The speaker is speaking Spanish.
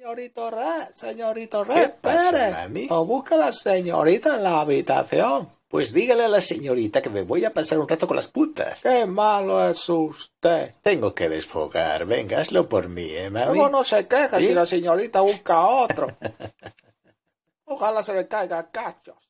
Señorito señorita señorito Rat, espere. O busca a la señorita en la habitación. Pues dígale a la señorita que me voy a pasar un rato con las putas. ¡Qué malo es usted! Tengo que desfogar. Venga, hazlo por mí, ¿eh, mami? no se queja si la señorita busca a otro. Ojalá se le caiga cachos.